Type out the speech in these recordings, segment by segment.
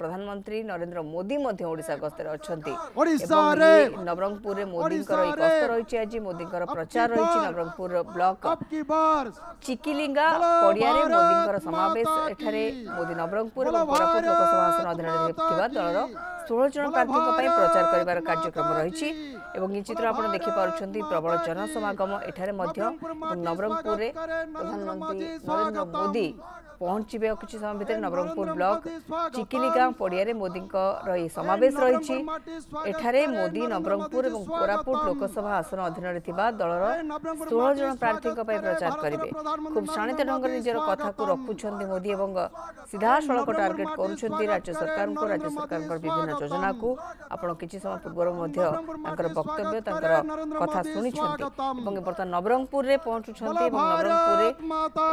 ପ୍ରଧାନମନ୍ତ୍ରୀ ନରେନ୍ଦ୍ର ମୋଦି ମଧ୍ୟ ଓଡ଼ିଶା ଗସ୍ତରେ ଅଛନ୍ତି ନବରଙ୍ଗପୁରରେ ମୋଦିଙ୍କର ଏହି ଗସ୍ତ ରହିଛି ଆଜି ମୋଦିଙ୍କର ପ୍ରଚାର ରହିଛି ନବରଙ୍ଗପୁର ବ୍ଲକ ଚିକିଲିଙ୍ଗା ପଡ଼ିଆରେ ମୋଦିଙ୍କର ସମାବେଶ ଏଠାରେ ମୋଦି ନବରଙ୍ଗପୁର ଏବଂ କୋରାପୁଟ ଲୋକସଭା ଆସନ ଅଧୀନରେ ଥିବା ଦଳର ଷୋହଳ ଜଣ ପ୍ରାର୍ଥୀଙ୍କ ପାଇଁ ପ୍ରଚାର କରିବାର କାର୍ଯ୍ୟକ୍ରମ ରହିଛି ଏବଂ ଏ ଚିତ୍ର ଆପଣ ଦେଖିପାରୁଛନ୍ତି ପ୍ରବଳ ଜନସମାଗମ ଏଠାରେ ମଧ୍ୟ ନବରଙ୍ଗପୁରରେ ପ୍ରଧାନମନ୍ତ୍ରୀ ନରେନ୍ଦ୍ର ମୋଦି ପହଞ୍ଚିବେ ଆଉ କିଛି ସମୟ ଭିତରେ ନବରଙ୍ଗପୁର ବ୍ଲକ ଚିକିଲିଙ୍ଗା ନନ୍ଦନକାନନ ପଡ଼ିଆରେ ମୋଦିଙ୍କର ଏହି ସମାବେଶ ରହିଛି ଏଠାରେ ମୋଦି ନବରଙ୍ଗପୁର ଏବଂ କୋରାପୁଟ ଲୋକସଭା ଆସନ ଅଧୀନରେ ଥିବା ଦଳର ଷୋହଳ ଜଣ ପ୍ରାର୍ଥୀଙ୍କ ପାଇଁ ପ୍ରଚାର କରିବେ ଖୁବ୍ ଶାଣିତ ଢଙ୍ଗରେ ନିଜର କଥାକୁ ରଖୁଛନ୍ତି ମୋଦି ଏବଂ ସିଧାସଳଖ ଟାର୍ଗେଟ୍ କରୁଛନ୍ତି ରାଜ୍ୟ ସରକାରଙ୍କୁ ରାଜ୍ୟ ସରକାରଙ୍କର ବିଭିନ୍ନ ଯୋଜନାକୁ ଆପଣ କିଛି ସମୟ ପୂର୍ବରୁ ମଧ୍ୟ ତାଙ୍କର ବକ୍ତବ୍ୟ ତାଙ୍କର କଥା ଶୁଣିଛନ୍ତି ଏବଂ ବର୍ତ୍ତମାନ ନବରଙ୍ଗପୁରରେ ପହଞ୍ଚୁଛନ୍ତି ଏବଂ ନବରଙ୍ଗପୁରରେ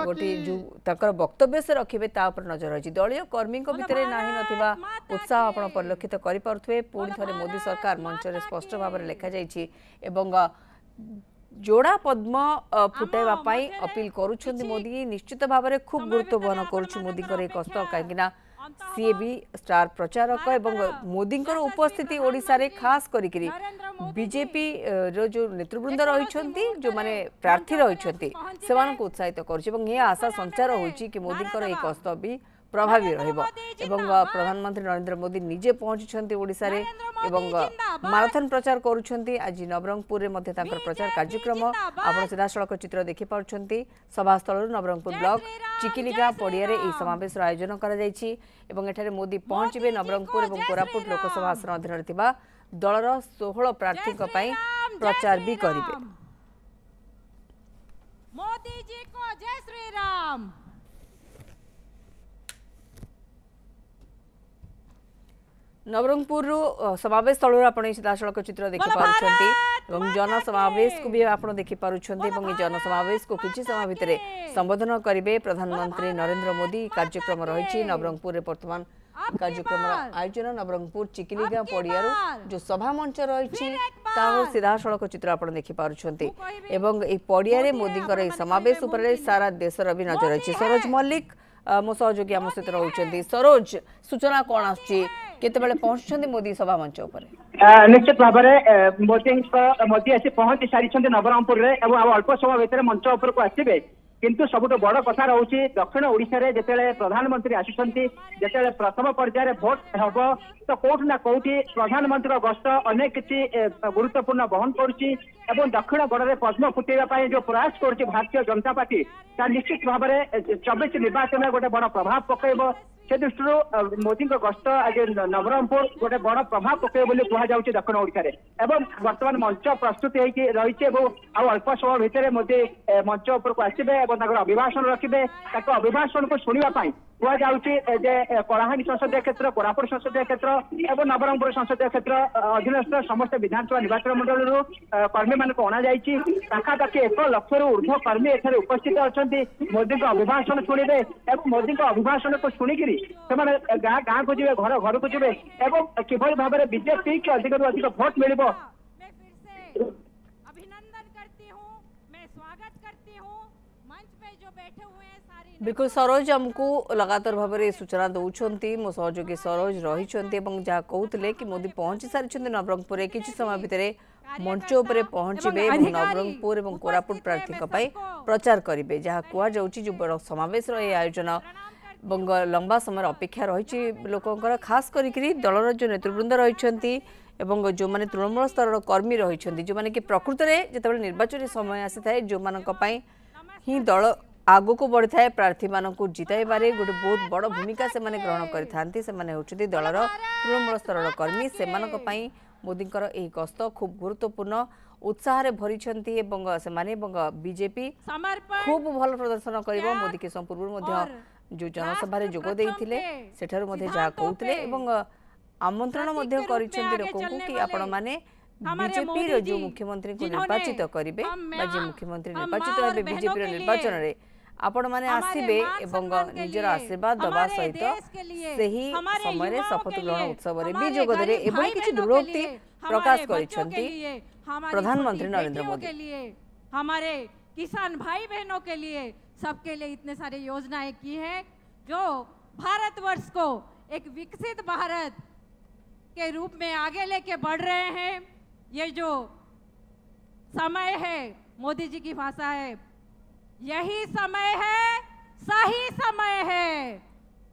ଗୋଟିଏ ଯେଉଁ ତାଙ୍କର ବକ୍ତବ୍ୟ ସେ ରଖିବେ ତା ଉପରେ ନଜର ରହିଛି ଦଳୀୟ କର୍ମୀଙ୍କ ଭିତରେ ନାହିଁ ନଥିବା ନେବା ଉତ୍ସାହ ଆପଣ ପରିଲକ୍ଷିତ କରିପାରୁଥିବେ ପୁଣି ଥରେ ମୋଦି ସରକାର ମଞ୍ଚରେ ସ୍ପଷ୍ଟ ଭାବରେ ଲେଖାଯାଇଛି ଏବଂ ଯୋଡ଼ା ପଦ୍ମ ଫୁଟାଇବା ପାଇଁ ଅପିଲ କରୁଛନ୍ତି ମୋଦି ନିଶ୍ଚିତ ଭାବରେ ଖୁବ୍ ଗୁରୁତ୍ୱ ବହନ କରୁଛି ମୋଦିଙ୍କର ଏ କଷ୍ଟ କାହିଁକିନା ସିଏ ବି ଷ୍ଟାର ପ୍ରଚାରକ ଏବଂ ମୋଦିଙ୍କର ଉପସ୍ଥିତି ଓଡ଼ିଶାରେ ଖାସ୍ କରିକିରି ବିଜେପିର ଯେଉଁ ନେତୃବୃନ୍ଦ ରହିଛନ୍ତି ଯେଉଁମାନେ ପ୍ରାର୍ଥୀ ରହିଛନ୍ତି ସେମାନଙ୍କୁ ଉତ୍ସାହିତ କରୁଛି ଏବଂ ଏହା ଆଶା ସଞ୍ଚାର ହୋଇଛି କି ମୋଦିଙ୍କର ଏହି କଷ୍ଟ ବି প্রভাবী রহব এবং প্রধানমন্ত্রী নরেন্দ্র মোদী নিজে পৌঁছিছেন ওড়শার এবং মারাথন প্রচার করছেন আজ নবরঙ্গপুরে মধ্যে তাঁর প্রচার কার্যক্রম আপনার সিধাসলখ চিত্র দেখিপারছেন সভাস্থলর নবরঙ্গপুর ব্লক চিকিলিকা পড়িয়ার এই সমাবেশর আয়োজন করা যাইছি এবং এখানে মোদী পৌঁছবে নবরঙ্গপুর এবং কোরাপুট লোকসভা আসন অধীনরে থাকা দলর ষোহল প্রার্থী প্রচার বি করবে মোদিজি কো জয় শ্রী রাম ନବରଙ୍ଗପୁରରୁ ସମାବେଶ ସ୍ଥଳରୁ ଆପଣ ଏହି ସିଧାସଳଖ ଚିତ୍ର ଦେଖିପାରୁଛନ୍ତି ଏବଂ ଜନସମାବେଶକୁ ବି ଆପଣ ଦେଖିପାରୁଛନ୍ତି ଏବଂ ଏହି ଜନସମାବେଶକୁ କିଛି ସମୟ ଭିତରେ ସମ୍ବୋଧନ କରିବେ ପ୍ରଧାନମନ୍ତ୍ରୀ ନରେନ୍ଦ୍ର ମୋଦି କାର୍ଯ୍ୟକ୍ରମ ରହିଛି ନବରଙ୍ଗପୁରରେ ବର୍ତ୍ତମାନ କାର୍ଯ୍ୟକ୍ରମର ଆୟୋଜନ ନବରଙ୍ଗପୁର ଚିକିଲିଗାଁ ପଡ଼ିଆରୁ ଯେଉଁ ସଭାମଞ୍ଚ ରହିଛି ତାହାର ସିଧାସଳଖ ଚିତ୍ର ଆପଣ ଦେଖିପାରୁଛନ୍ତି ଏବଂ ଏହି ପଡ଼ିଆରେ ମୋଦିଙ୍କର ଏହି ସମାବେଶ ଉପରେ ସାରା ଦେଶର ବି ନଜର ରହିଛି ସରୋଜ ମଲ୍ଲିକ ମୋ ସହଯୋଗୀ ଆମ ସହିତ ରହୁଛନ୍ତି ସରୋଜ ସୂଚନା କ'ଣ ଆସୁଛି କେତେବେଳେ ପହଞ୍ଚୁଛନ୍ତି ମୋଦି ସଭାମଞ୍ଚ ଉପରେ ନିଶ୍ଚିତ ଭାବରେ ମୋଦିଙ୍କ ମୋଦି ଆସି ପହଞ୍ଚି ସାରିଛନ୍ତି ନବରଙ୍ଗପୁରରେ ଏବଂ ଆଉ ଅଳ୍ପ ସମୟ ଭିତରେ ମଞ୍ଚ ଉପରକୁ ଆସିବେ କିନ୍ତୁ ସବୁଠୁ ବଡ କଥା ରହୁଛି ଦକ୍ଷିଣ ଓଡ଼ିଶାରେ ଯେତେବେଳେ ପ୍ରଧାନମନ୍ତ୍ରୀ ଆସୁଛନ୍ତି ଯେତେବେଳେ ପ୍ରଥମ ପର୍ଯ୍ୟାୟରେ ଭୋଟ ହେବ ତ କୋଉଠି ନା କୋଉଠି ପ୍ରଧାନମନ୍ତ୍ରୀଙ୍କ ଗସ୍ତ ଅନେକ କିଛି ଗୁରୁତ୍ୱପୂର୍ଣ୍ଣ ବହନ କରୁଛି ଏବଂ ଦକ୍ଷିଣ ଗଡ଼ରେ ପଦ୍ମ ଫୁଟେଇବା ପାଇଁ ଯୋଉ ପ୍ରୟାସ କରୁଛି ଭାରତୀୟ ଜନତା ପାର୍ଟି ତା ନିଶ୍ଚିତ ଭାବରେ ଚବିଶ ନିର୍ବାଚନରେ ଗୋଟେ ବଡ ପ୍ରଭାବ ପକାଇବ ସେ ଦୃଷ୍ଟିରୁ ମୋଦିଙ୍କ ଗସ୍ତ ଆଜି ନବରଙ୍ଗପୁର ଗୋଟେ ବଡ ପ୍ରଭାବ ପକାଇବ ବୋଲି କୁହାଯାଉଛି ଦକ୍ଷିଣ ଓଡ଼ିଶାରେ ଏବଂ ବର୍ତ୍ତମାନ ମଞ୍ଚ ପ୍ରସ୍ତୁତ ହେଇକି ରହିଛି ଏବଂ ଆଉ ଅଳ୍ପ ସମୟ ଭିତରେ ମୋଦି ମଞ୍ଚ ଉପରକୁ ଆସିବେ ଏବଂ ତାଙ୍କର ଅଭିଭାଷଣ ରଖିବେ ତାଙ୍କ ଅଭିଭାଷଣକୁ ଶୁଣିବା ପାଇଁ କୁହାଯାଉଛି ଯେ କଳାହାଣ୍ଡି ସଂସଦୀୟ କ୍ଷେତ୍ର କୋରାପୁଟ ସଂସଦୀୟ କ୍ଷେତ୍ର ଏବଂ ନବରଙ୍ଗପୁର ସଂସଦୀୟ କ୍ଷେତ୍ର ଅଧୀନସ୍ଥ ସମସ୍ତ ବିଧାନସଭା ନିର୍ବାଚନ ମଣ୍ଡଳୀରୁ କର୍ମୀମାନଙ୍କୁ ଅଣାଯାଇଛି ପାଖାପାଖି ଏକ ଲକ୍ଷରୁ ଉର୍ଦ୍ଧ୍ୱ କର୍ମୀ ଏଠାରେ ଉପସ୍ଥିତ ଅଛନ୍ତି ମୋଦିଙ୍କ ଅଭିଭାଷଣ ଶୁଣିବେ ଏବଂ ମୋଦିଙ୍କ ଅଭିଭାଷଣକୁ ଶୁଣିକିରି ସେମାନେ ଗାଁ ଗାଁକୁ ଯିବେ ଘର ଘରକୁ ଯିବେ ଏବଂ କିଭଳି ଭାବରେ ବିଜେପିକି ଅଧିକରୁ ଅଧିକ ଭୋଟ ମିଳିବ ବିଲକୁଲ ସରୋଜ ଆମକୁ ଲଗାତାର ଭାବରେ ସୂଚନା ଦେଉଛନ୍ତି ମୋ ସହଯୋଗୀ ସରୋଜ ରହିଛନ୍ତି ଏବଂ ଯାହା କହୁଥିଲେ କି ମୋଦି ପହଞ୍ଚି ସାରିଛନ୍ତି ନବରଙ୍ଗପୁରରେ କିଛି ସମୟ ଭିତରେ ମଞ୍ଚ ଉପରେ ପହଞ୍ଚିବେ ଏବଂ ନବରଙ୍ଗପୁର ଏବଂ କୋରାପୁଟ ପ୍ରାର୍ଥୀଙ୍କ ପାଇଁ ପ୍ରଚାର କରିବେ ଯାହା କୁହାଯାଉଛି ଯୁବ ସମାବେଶର ଏହି ଆୟୋଜନ ଏବଂ ଲମ୍ବା ସମୟର ଅପେକ୍ଷା ରହିଛି ଲୋକଙ୍କର ଖାସ୍ କରିକି ଦଳର ଯେଉଁ ନେତୃବୃନ୍ଦ ରହିଛନ୍ତି ଏବଂ ଯେଉଁମାନେ ତୃଣମୂଳ ସ୍ତରର କର୍ମୀ ରହିଛନ୍ତି ଯେଉଁମାନେ କି ପ୍ରକୃତରେ ଯେତେବେଳେ ନିର୍ବାଚନୀ ସମୟ ଆସିଥାଏ ଯେଉଁମାନଙ୍କ ପାଇଁ ହିଁ ଦଳ ଆଗକୁ ବଢ଼ିଥାଏ ପ୍ରାର୍ଥୀମାନଙ୍କୁ ଜିତାଇବାରେ ଗୋଟେ ବହୁତ ବଡ଼ ଭୂମିକା ସେମାନେ ଗ୍ରହଣ କରିଥାନ୍ତି ସେମାନେ ହେଉଛନ୍ତି ଦଳର ତୃଣମୂଳ ସ୍ତରର କର୍ମୀ ସେମାନଙ୍କ ପାଇଁ ମୋଦିଙ୍କର ଏହି ଗସ୍ତ ଖୁବ୍ ଗୁରୁତ୍ୱପୂର୍ଣ୍ଣ ଉତ୍ସାହରେ ଭରିଛନ୍ତି ଏବଂ ସେମାନେ ଏବଂ ବିଜେପି ଖୁବ୍ ଭଲ ପ୍ରଦର୍ଶନ କରିବ ମୋଦି କିଶନ ପୂର୍ବରୁ ମଧ୍ୟ ଯେଉଁ ଜନସଭାରେ ଯୋଗ ଦେଇଥିଲେ ସେଠାରୁ ମଧ୍ୟ ଯାହା କହୁଥିଲେ ଏବଂ ଆମନ୍ତ୍ରଣ ମଧ୍ୟ କରିଛନ୍ତି ଲୋକଙ୍କୁ କି ଆପଣମାନେ ବିଜେପିର ଯେଉଁ ମୁଖ୍ୟମନ୍ତ୍ରୀଙ୍କୁ ନିର୍ବାଚିତ କରିବେ ବା ଯେ ମୁଖ୍ୟମନ୍ତ୍ରୀ ନିର୍ବାଚିତ ହେବେ ବିଜେପିର ନିର୍ବାଚନରେ आपण माने आसीबे एवं निजरा आशीर्वाद दबा सहित सही समय रे शपथ ग्रहण उत्सव रे बि जोगद रे एवं किछ दुरोक्ति प्रकाश करै छथिं प्रधानमंत्री नरेंद्र मोदी हमारे किसान भाई बहनों के लिए सबके लिए इतने सारे योजनाएं की है जो भारतवर्ष को एक विकसित भारत के रूप में आगे लेके बढ़ रहे हैं ये जो समय है मोदी जी की भाषा है यही समय है सही समय है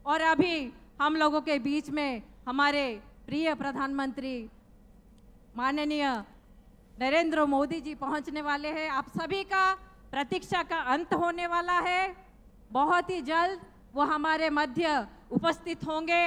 और अभी हम लोगों के बीच में हमारे प्रिय प्रधानमंत्री माननीय नरेंद्र मोदी जी पहुंचने वाले हैं आप सभी का प्रतीक्षा का अंत होने वाला है बहुत ही जल्द वो हमारे मध्य उपस्थित होंगे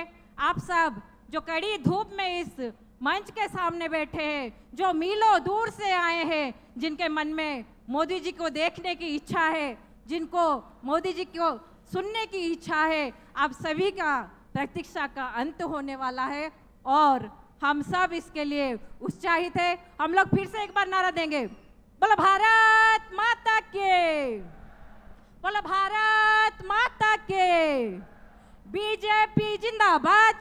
आप सब जो कड़ी धूप में इस मंच के सामने बैठे हैं जो मीलों दूर से आए हैं जिनके मन में मोदी जी को देखने की इच्छा है जिनको मोदी जी को सुनने की इच्छा है आप सभी का प्रतीक्षा का अंत होने वाला है और हम सब इसके लिए उत्साहित है हम लोग फिर से एक बार नारा देंगे बोलो भारत माता के बोलो भारत माता के बीजेपी जिंदाबाद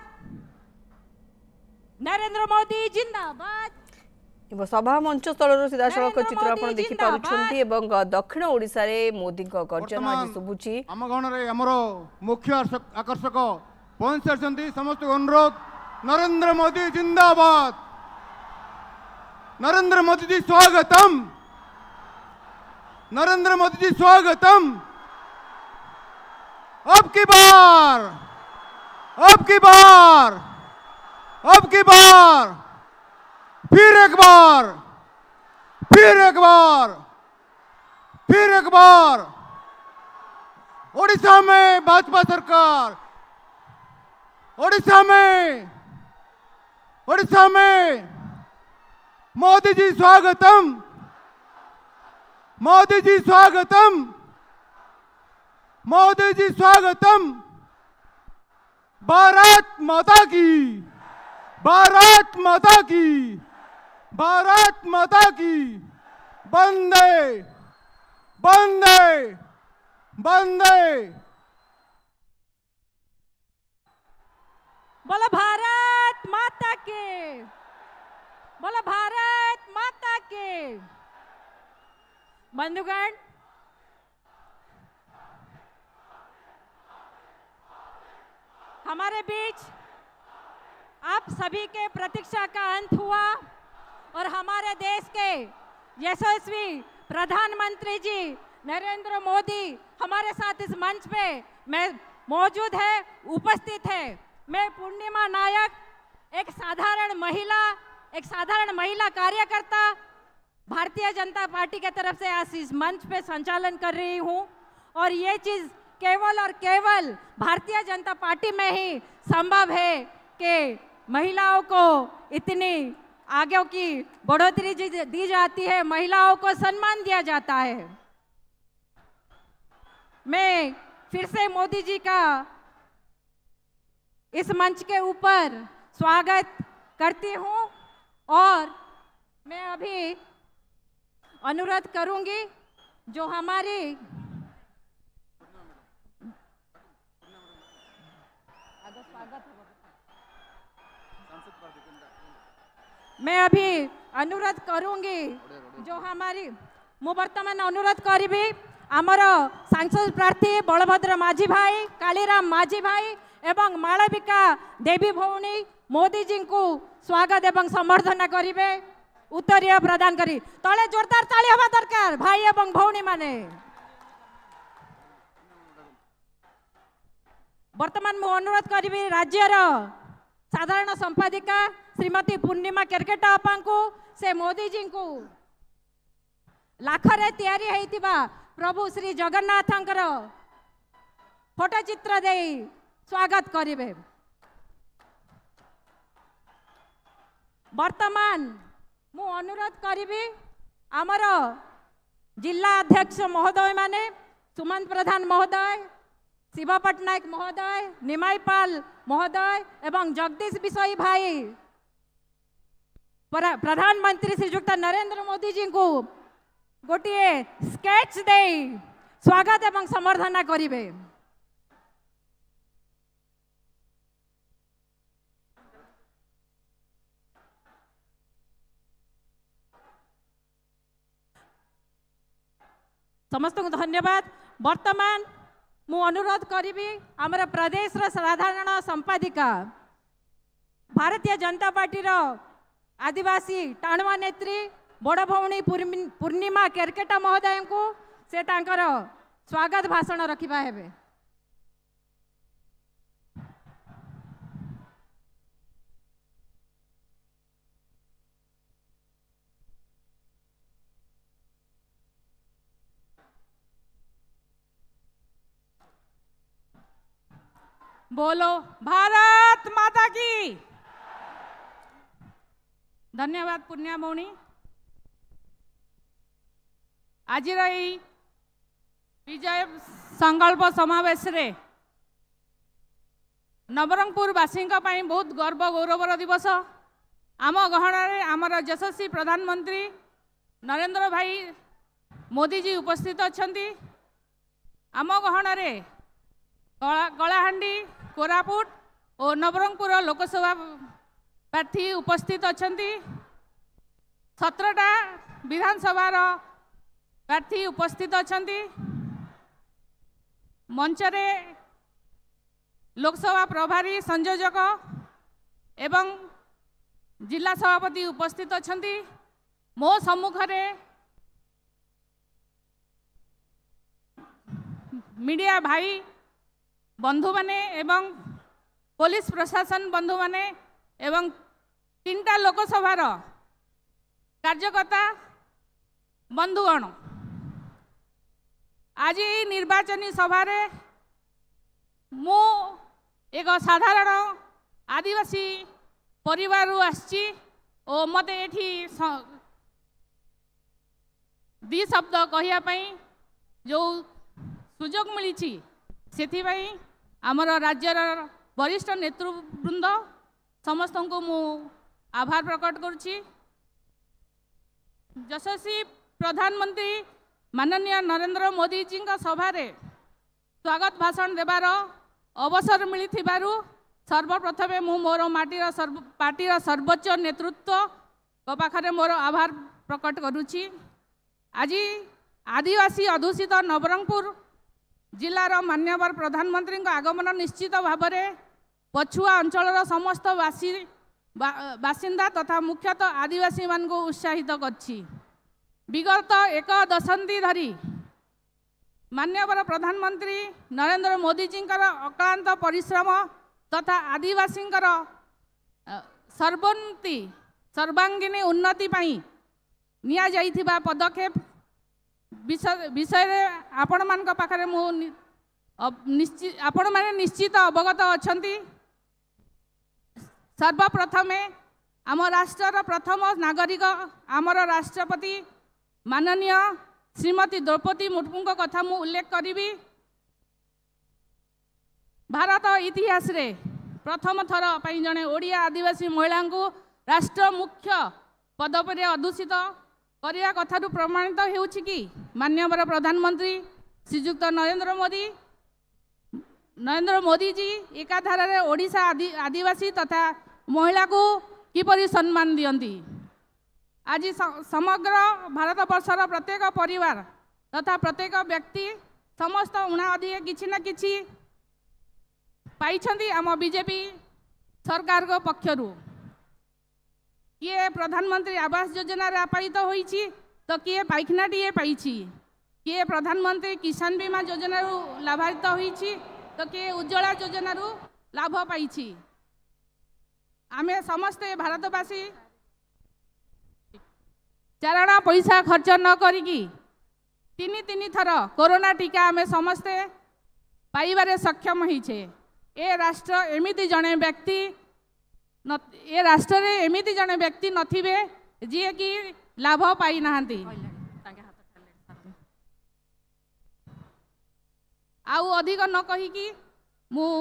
नरेंद्र मोदी जिंदाबाद ଏବଂ ସଭାମଞ୍ଚ ସ୍ଥଳରୁ ସିଧାସଳଖ ଚିତ୍ର ଆପଣ ଦେଖିପାରୁଛନ୍ତି ଏବଂ ଦକ୍ଷିଣ ଓଡ଼ିଶାରେ ମୋଦିଙ୍କ ଗର୍ଜନ ଆଜି ଶୁଭୁଛି ଆମ ଗଣରେ ଆମର ମୁଖ୍ୟ ଆକର୍ଷକ ପହଞ୍ଚିସାରିଛନ୍ତି ସମସ୍ତଙ୍କୁ ଅନୁରୋଧ ନରେନ୍ଦ୍ର ମୋଦି ଜିନ୍ଦାବାଦ ନରେନ୍ଦ୍ର ମୋଦିଜୀ ସ୍ୱାଗତମ नरेंद्र मोदी जी स्वागतम अब की बार अब की बार अब की बार फिर एक बार फिर एक बार फिर एक बार ओडिशा में भाजपा सरकार ओडिशा में ओडिशा में मोदी जी स्वागतम मोदी जी स्वागतम मोदी जी स्वागतम भारत माता की भारत माता की भारत माता की बंदे बंदे बंदे बोलो भारत माता के बोलो भारत माता के बंधुगण हमारे बीच आप सभी के प्रतीक्षा का अंत हुआ और हमारे देश के यशस्वी प्रधानमंत्री जी नरेंद्र मोदी हमारे साथ इस मंच पे मैं मौजूद है उपस्थित है मैं पूर्णिमा नायक एक साधारण महिला एक साधारण महिला कार्यकर्ता भारतीय जनता पार्टी के तरफ से आज इस मंच पे संचालन कर रही हूँ और ये चीज़ केवल और केवल भारतीय जनता पार्टी में ही संभव है कि महिलाओं को इतनी आगे की बढ़ोतरी दी जाती है महिलाओं को सम्मान दिया जाता है मैं फिर से मोदी जी का इस मंच के ऊपर स्वागत करती हूं और मैं अभी अनुरोध करूंगी जो हमारी मैं अभी अनुरोध करूंगी जो हमारी मुतमान अनुरोध करी आमर सांसद प्रार्थी बलभद्र माझी भाई कालीराम माझी भाई एवं मालविका देवी भौणी मोदी जी को स्वागत एवं संवर्धना करे उत्तरी प्रदान करी तले जोरदार ताली हवा दरकार भाई एवं भौणी माने वर्तमान मुझे अनुरोध करी राज्यर साधारण संपादिका श्रीमती पूर्णिमा को से जी को लाखरे तैयारी प्रभु श्री जगन्नाथ फोटोचित्र दे स्वागत करे बर्तमान मु अनुरोध करी आमर जिला अध्यक्ष महोदय माने सुमन प्रधान महोदय शिव पट्टनायक महोदय निमाईपाल महोदय एवं जगदीश विषयी भाई प्रधानमंत्री श्रीजुक्त नरेंद्र मोदी जी को गोटे स्केच दे स्वागत एवं संवर्धना करेंगे समस्त धन्यवाद बर्तमान मु अनुरोध करी आमर प्रदेश साधारण संपादिका भारतीय जनता पार्टी आदिवासी टाणुआ नेत्री बड़ भौणी पूर्णिमा केरकेटा महोदय को से स्वागत भाषण रखा हे बोलो भारत माता की ધન્યવાદ પુણ્યામૌની ଆଜିର ଏଇ ବିଜୟ ସଂକଳ୍ପ ସମାବେଶରେ ନବରଙ୍ଗପୁରବାସୀଙ୍କ ପାଇଁ ବହୁତ ଗର୍ବ ଗୌରବର ଦିବସ ଆମ ଗହଣରେ ଆମର ଯଶସ୍ୱୀ ପ୍ରଧାନମନ୍ତ୍ରୀ ନରେନ୍ଦ୍ର ଭାଇ ମୋଦିଜୀ ଉପସ୍ଥିତ ଅଛନ୍ତି ଆମ ଗହଣରେ କଳାହାଣ୍ଡି କୋରାପୁଟ ଓ ନବରଙ୍ଗପୁର ଲୋକସଭା ପ୍ରାର୍ଥୀ ଉପସ୍ଥିତ ଅଛନ୍ତି ସତରଟା ବିଧାନସଭାର ପ୍ରାର୍ଥୀ ଉପସ୍ଥିତ ଅଛନ୍ତି ମଞ୍ଚରେ ଲୋକସଭା ପ୍ରଭାରୀ ସଂଯୋଜକ ଏବଂ ଜିଲ୍ଲା ସଭାପତି ଉପସ୍ଥିତ ଅଛନ୍ତି ମୋ ସମ୍ମୁଖରେ ମିଡ଼ିଆ ଭାଇ ବନ୍ଧୁମାନେ ଏବଂ ପୋଲିସ ପ୍ରଶାସନ ବନ୍ଧୁମାନେ ଏବଂ ତିନିଟା ଲୋକସଭାର କାର୍ଯ୍ୟକର୍ତ୍ତା ବନ୍ଧୁଗଣ ଆଜି ଏହି ନିର୍ବାଚନୀ ସଭାରେ ମୁଁ ଏକ ସାଧାରଣ ଆଦିବାସୀ ପରିବାରରୁ ଆସିଛି ଓ ମୋତେ ଏଠି ଦୁଇ ଶବ୍ଦ କହିବା ପାଇଁ ଯେଉଁ ସୁଯୋଗ ମିଳିଛି ସେଥିପାଇଁ ଆମର ରାଜ୍ୟର ବରିଷ୍ଠ ନେତୃବୃନ୍ଦ ସମସ୍ତଙ୍କୁ ମୁଁ आभार प्रकट करशस्वी प्रधानमंत्री माननीय नरेंद्र मोदी जी सभार स्वागत भाषण देवार अवसर मिली सर्वप्रथमे मोर मटी सर्व पार्टी सर्वोच्च नेतृत्व पाखे मोर आभार प्रकट करुच्ची आज आदिवासी अधूषित नवरंगपुर जिलार मान्यवर प्रधानमंत्री आगमन निश्चित भाव पछुआ अंचल समस्त वासी ବାସିନ୍ଦା ତଥା ମୁଖ୍ୟତଃ ଆଦିବାସୀମାନଙ୍କୁ ଉତ୍ସାହିତ କରିଛି ବିଗତ ଏକ ଦଶନ୍ଧି ଧରି ମାନ୍ୟବର ପ୍ରଧାନମନ୍ତ୍ରୀ ନରେନ୍ଦ୍ର ମୋଦିଜୀଙ୍କର ଅକ୍ଳାନ୍ତ ପରିଶ୍ରମ ତଥା ଆଦିବାସୀଙ୍କର ସର୍ବୋନ୍ନତି ସର୍ବାଙ୍ଗୀନ ଉନ୍ନତି ପାଇଁ ନିଆଯାଇଥିବା ପଦକ୍ଷେପ ବିଷୟରେ ଆପଣମାନଙ୍କ ପାଖରେ ମୁଁ ଆପଣମାନେ ନିଶ୍ଚିତ ଅବଗତ ଅଛନ୍ତି ସର୍ବପ୍ରଥମେ ଆମ ରାଷ୍ଟ୍ରର ପ୍ରଥମ ନାଗରିକ ଆମର ରାଷ୍ଟ୍ରପତି ମାନନୀୟ ଶ୍ରୀମତୀ ଦ୍ରୌପଦୀ ମୁର୍ମୁଙ୍କ କଥା ମୁଁ ଉଲ୍ଲେଖ କରିବି ଭାରତ ଇତିହାସରେ ପ୍ରଥମ ଥର ପାଇଁ ଜଣେ ଓଡ଼ିଆ ଆଦିବାସୀ ମହିଳାଙ୍କୁ ରାଷ୍ଟ୍ର ମୁଖ୍ୟ ପଦବୀରେ ଅଧ୍ୟୁଷିତ କରିବା କଥାରୁ ପ୍ରମାଣିତ ହେଉଛି କି ମାନ୍ୟବର ପ୍ରଧାନମନ୍ତ୍ରୀ ଶ୍ରୀଯୁକ୍ତ ନରେନ୍ଦ୍ର ମୋଦି ନରେନ୍ଦ୍ର ମୋଦିଜୀ ଏକାଧାରରେ ଓଡ଼ିଶା ଆଦିବାସୀ ତଥା ମହିଳାକୁ କିପରି ସମ୍ମାନ ଦିଅନ୍ତି ଆଜି ସମଗ୍ର ଭାରତବର୍ଷର ପ୍ରତ୍ୟେକ ପରିବାର ତଥା ପ୍ରତ୍ୟେକ ବ୍ୟକ୍ତି ସମସ୍ତ ଉଣା ଅଧିକ କିଛି ନା କିଛି ପାଇଛନ୍ତି ଆମ ବିଜେପି ସରକାରଙ୍କ ପକ୍ଷରୁ କିଏ ପ୍ରଧାନମନ୍ତ୍ରୀ ଆବାସ ଯୋଜନାରେ ଆପାଳିତ ହୋଇଛି ତ କିଏ ପାଇଖାନାଟିଏ ପାଇଛି କିଏ ପ୍ରଧାନମନ୍ତ୍ରୀ କିଷାନ ବୀମା ଯୋଜନାରୁ ଲାଭାନ୍ୱିତ ହୋଇଛି ତ କିଏ ଉଜ୍ଜଳା ଯୋଜନାରୁ ଲାଭ ପାଇଛି ଆମେ ସମସ୍ତେ ଭାରତବାସୀ ଚାରଣା ପଇସା ଖର୍ଚ୍ଚ ନ କରିକି ତିନି ତିନି ଥର କରୋନା ଟିକା ଆମେ ସମସ୍ତେ ପାଇବାରେ ସକ୍ଷମ ହେଇଛେ ଏ ରାଷ୍ଟ୍ର ଏମିତି ଜଣେ ବ୍ୟକ୍ତି ଏ ରାଷ୍ଟ୍ରରେ ଏମିତି ଜଣେ ବ୍ୟକ୍ତି ନଥିବେ ଯିଏକି ଲାଭ ପାଇନାହାନ୍ତି ଆଉ ଅଧିକ ନ କହିକି ମୁଁ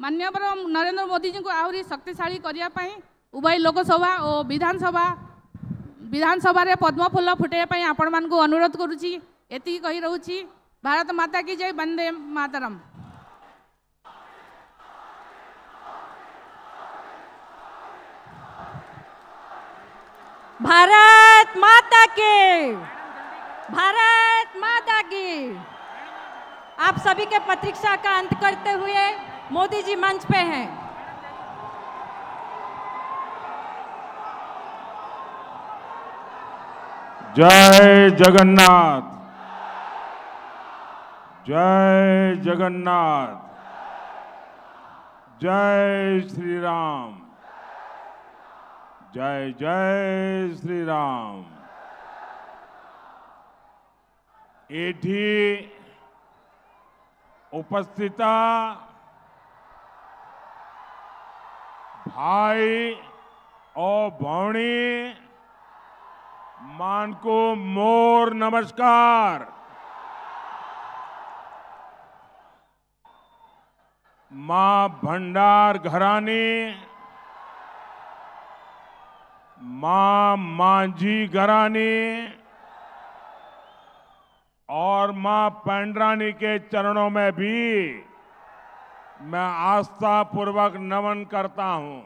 मान्यवर नरेंद्र मोदी जी को आहरी शक्तिशाली करने उभय लोकसभा और विधानसभा विधानसभा पद्म फूल फुटाई आपण मूँ अनुरोध करुच्ची एति कही रोची भारत माता की जय वंदे मातरम भारत माता के भारत माता की आप सभी के प्रतीक्षा का अंत करते हुए मोदी जी मंच पे हैं जय जगन्नाथ जय जगन्नाथ जय श्री राम जय जय श्री राम एठी उपस्थिता भाई और भौणी मान को मोर नमस्कार मां भंडार घरानी मां मांझी घरानी और मां पैंडरानी के चरणों में भी मैं आस्था पूर्वक नमन करता हूं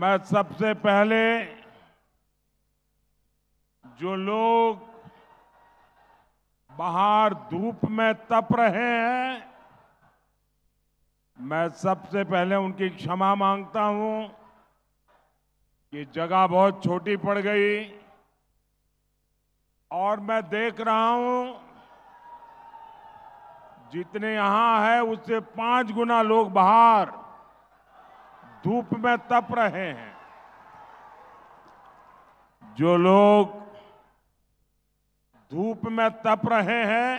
मैं सबसे पहले जो लोग बाहर धूप में तप रहे हैं मैं सबसे पहले उनकी क्षमा मांगता हूं कि जगह बहुत छोटी पड़ गई और मैं देख रहा हूं जितने यहां है उससे पांच गुना लोग बाहर धूप में तप रहे हैं जो लोग धूप में तप रहे हैं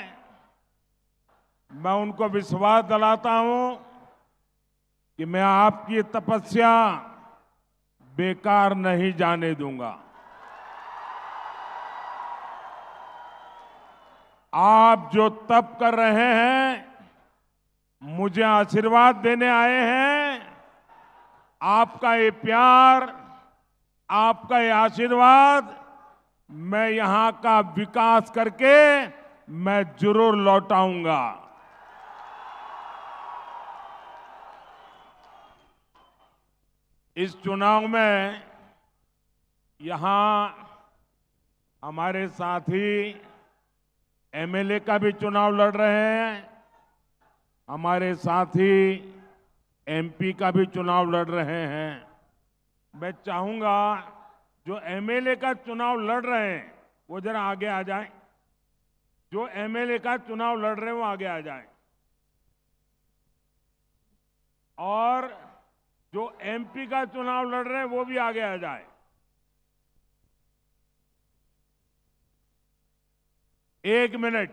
मैं उनको विश्वास दिलाता हूं कि मैं आपकी तपस्या बेकार नहीं जाने दूंगा आप जो तप कर रहे हैं मुझे आशीर्वाद देने आए हैं आपका ये प्यार आपका ये आशीर्वाद मैं यहां का विकास करके मैं जरूर लौटाऊंगा इस चुनाव में यहां हमारे साथी एमएलए का भी चुनाव लड़ रहे हैं हमारे साथी एमपी का भी चुनाव लड़ रहे हैं मैं चाहूंगा जो एमएलए का चुनाव लड़ रहे हैं वो जरा आगे आ जाए जो एमएलए का चुनाव लड़ रहे हैं वो आगे आ जाए और जो एमपी का चुनाव लड़ रहे हैं वो भी आगे आ जाए एक मिनट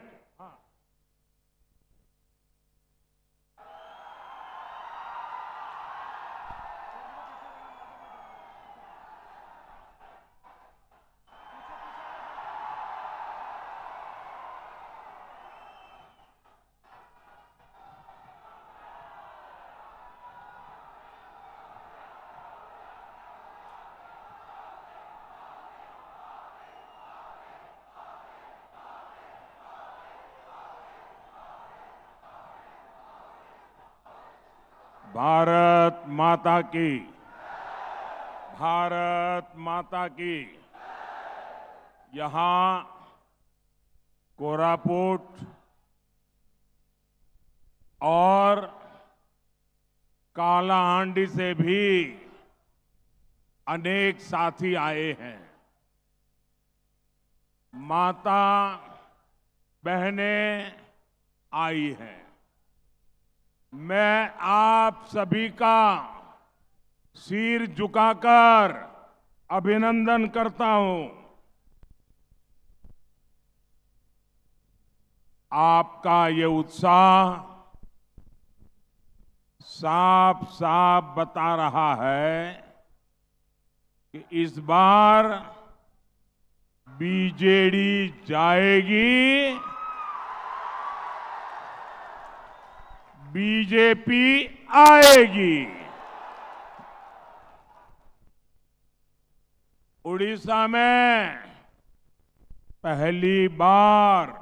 भारत माता की भारत माता की यहां कोरापुट और कालाहांडी से भी अनेक साथी आए हैं माता बहने आई हैं मैं आप सभी का सिर झुकाकर अभिनंदन करता हूं आपका ये उत्साह साफ साफ बता रहा है कि इस बार बीजेडी जाएगी बीजेपी आएगी उड़ीसा में पहली बार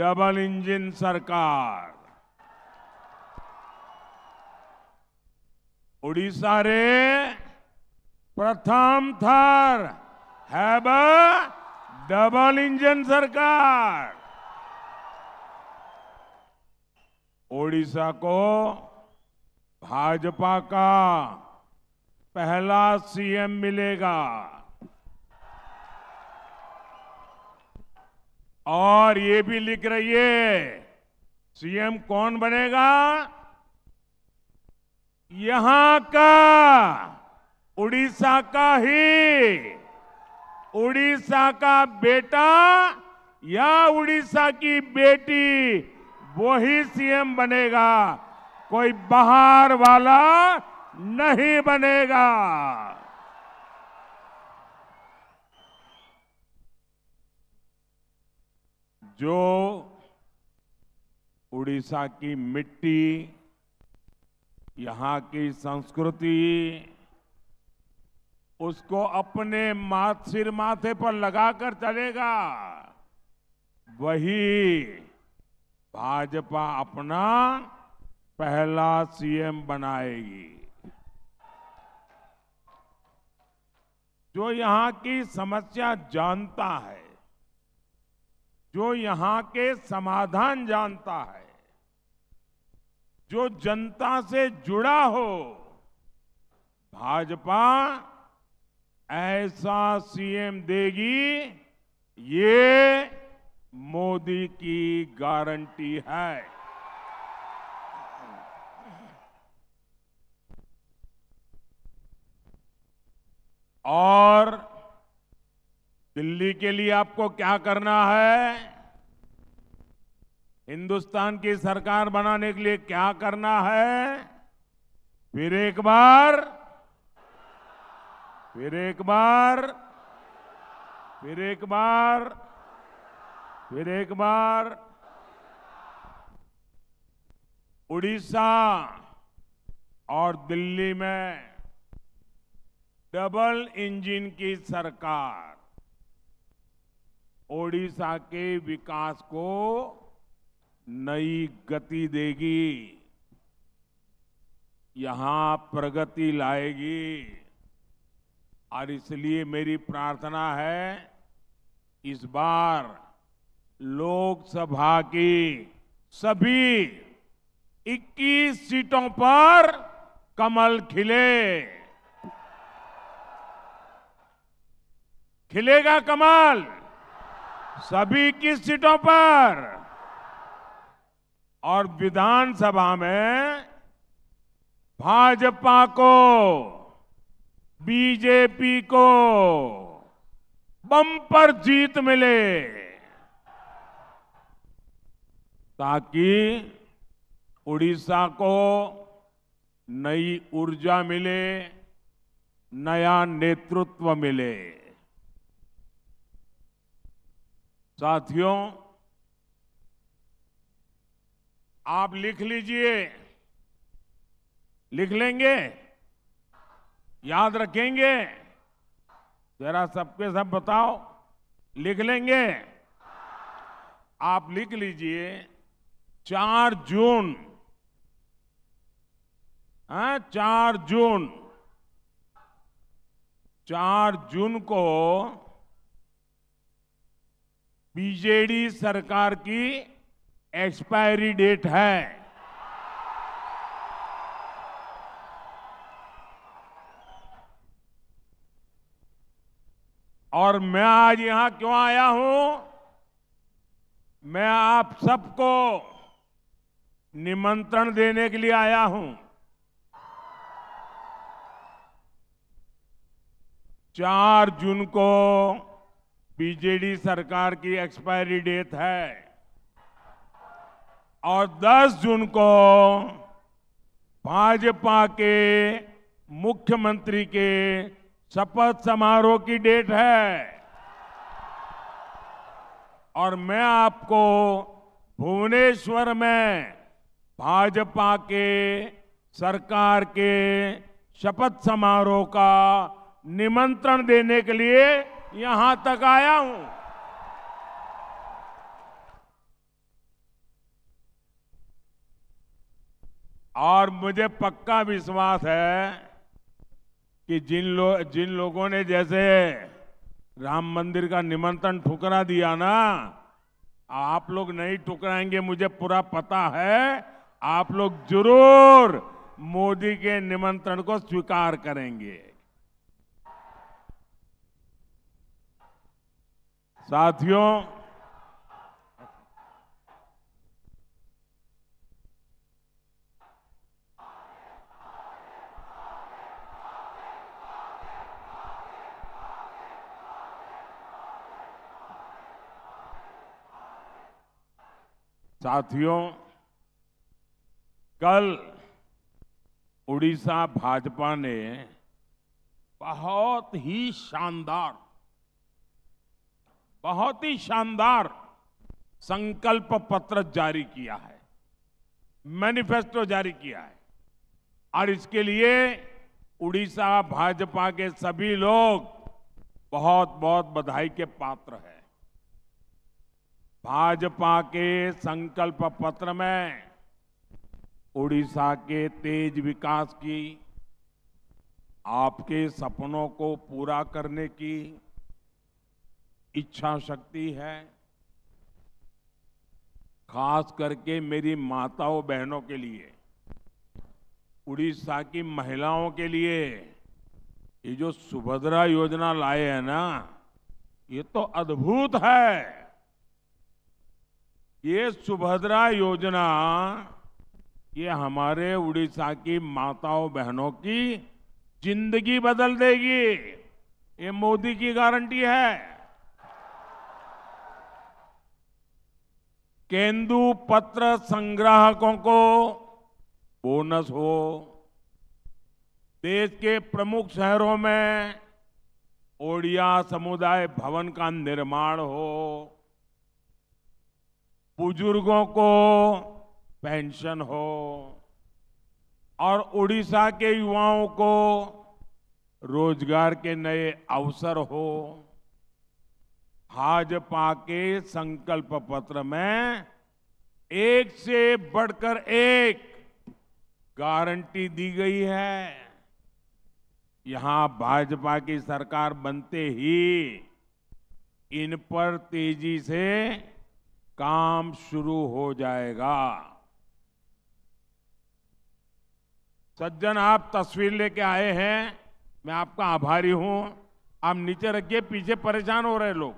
डबल इंजन सरकार उड़ीसा रे प्रथम थर है डबल इंजन सरकार ओडिशा को भाजपा का पहला सीएम मिलेगा और ये भी लिख रही है सीएम कौन बनेगा यहां का उड़ीसा का ही उड़ीसा का बेटा या उड़ीसा की बेटी वो ही सीएम बनेगा कोई बाहर वाला नहीं बनेगा जो उड़ीसा की मिट्टी यहां की संस्कृति उसको अपने माथ सिर माथे पर लगाकर चलेगा वही भाजपा अपना पहला सीएम बनाएगी जो यहां की समस्या जानता है जो यहां के समाधान जानता है जो जनता से जुड़ा हो भाजपा ऐसा सीएम देगी ये मोदी की गारंटी है और दिल्ली के लिए आपको क्या करना है हिंदुस्तान की सरकार बनाने के लिए क्या करना है फिर एक बार फिर एक बार फिर एक बार, फिर एक बार फिर एक बार उड़ीसा और दिल्ली में डबल इंजन की सरकार ओडिशा के विकास को नई गति देगी यहां प्रगति लाएगी और इसलिए मेरी प्रार्थना है इस बार लोकसभा की सभी 21 सीटों पर कमल खिले खिलेगा कमल सभी 21 सीटों पर और विधानसभा में भाजपा को बीजेपी को पर जीत मिले ताकि उड़ीसा को नई ऊर्जा मिले नया नेतृत्व मिले साथियों आप लिख लीजिए लिख लेंगे याद रखेंगे जरा सबके सब बताओ लिख लेंगे आप लिख लीजिए चार जून आ, हाँ, चार जून चार जून को बीजेडी सरकार की एक्सपायरी डेट है और मैं आज यहां क्यों आया हूं मैं आप सबको निमंत्रण देने के लिए आया हूं चार जून को बीजेडी सरकार की एक्सपायरी डेट है और 10 जून को भाजपा के मुख्यमंत्री के शपथ समारोह की डेट है और मैं आपको भुवनेश्वर में भाजपा के सरकार के शपथ समारोह का निमंत्रण देने के लिए यहां तक आया हूं और मुझे पक्का विश्वास है कि जिन लोग जिन लोगों ने जैसे राम मंदिर का निमंत्रण ठुकरा दिया ना आप लोग नहीं ठुकराएंगे मुझे पूरा पता है आप लोग जरूर मोदी के निमंत्रण को स्वीकार करेंगे साथियों साथियों कल उड़ीसा भाजपा ने बहुत ही शानदार बहुत ही शानदार संकल्प पत्र जारी किया है मैनिफेस्टो जारी किया है और इसके लिए उड़ीसा भाजपा के सभी लोग बहुत बहुत बधाई के पात्र हैं भाजपा के संकल्प पत्र में ओडिशा के तेज विकास की आपके सपनों को पूरा करने की इच्छा शक्ति है खास करके मेरी माताओं बहनों के लिए उड़ीसा की महिलाओं के लिए ये जो सुभद्रा योजना लाए है ना ये तो अद्भुत है ये सुभद्रा योजना ये हमारे उड़ीसा की माताओं बहनों की जिंदगी बदल देगी ये मोदी की गारंटी है केंदु पत्र संग्राहकों को बोनस हो देश के प्रमुख शहरों में ओडिया समुदाय भवन का निर्माण हो बुजुर्गों को पेंशन हो और उड़ीसा के युवाओं को रोजगार के नए अवसर हो भाजपा के संकल्प पत्र में एक से बढ़कर एक गारंटी दी गई है यहां भाजपा की सरकार बनते ही इन पर तेजी से काम शुरू हो जाएगा सज्जन आप तस्वीर लेके आए हैं मैं आपका आभारी हूं आप नीचे रखिए पीछे परेशान हो रहे लोग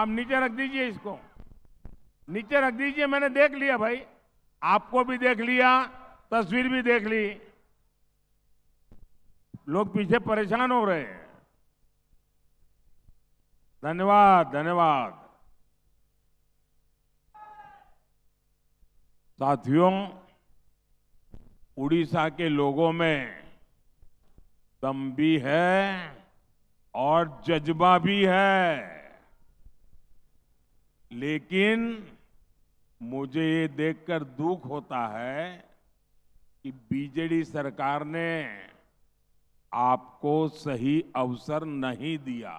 आप नीचे रख दीजिए इसको नीचे रख दीजिए मैंने देख लिया भाई आपको भी देख लिया तस्वीर भी देख ली लोग पीछे परेशान हो रहे हैं धन्यवाद धन्यवाद साथियों उड़ीसा के लोगों में दम भी है और जज्बा भी है लेकिन मुझे ये देखकर दुख होता है कि बीजेडी सरकार ने आपको सही अवसर नहीं दिया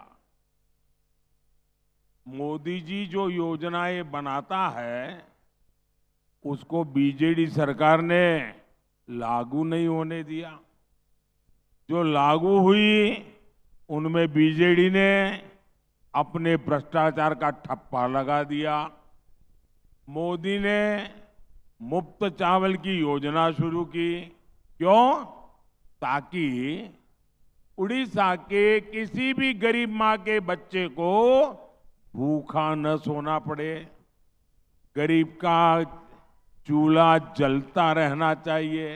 मोदी जी जो योजनाएं बनाता है उसको बीजेडी सरकार ने लागू नहीं होने दिया जो लागू हुई उनमें बीजेडी ने अपने भ्रष्टाचार का ठप्पा लगा दिया मोदी ने मुफ्त चावल की योजना शुरू की क्यों ताकि उड़ीसा के किसी भी गरीब माँ के बच्चे को भूखा न सोना पड़े गरीब का चूल्हा जलता रहना चाहिए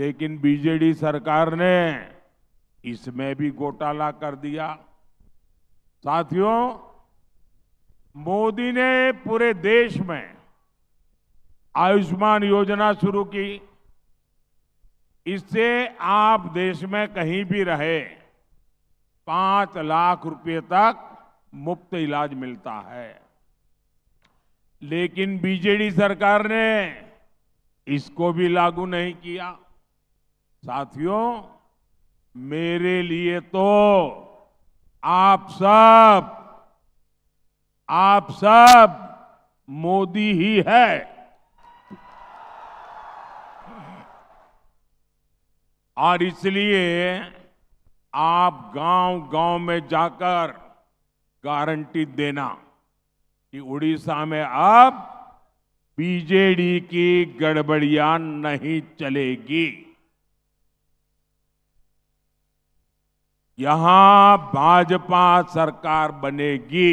लेकिन बीजेडी सरकार ने इसमें भी घोटाला कर दिया साथियों मोदी ने पूरे देश में आयुष्मान योजना शुरू की इससे आप देश में कहीं भी रहे पांच लाख रुपए तक मुफ्त इलाज मिलता है लेकिन बीजेडी सरकार ने इसको भी लागू नहीं किया साथियों मेरे लिए तो आप सब आप सब मोदी ही है और इसलिए आप गांव गांव में जाकर गारंटी देना कि उड़ीसा में अब बीजेडी की गड़बड़ियां नहीं चलेगी यहां भाजपा सरकार बनेगी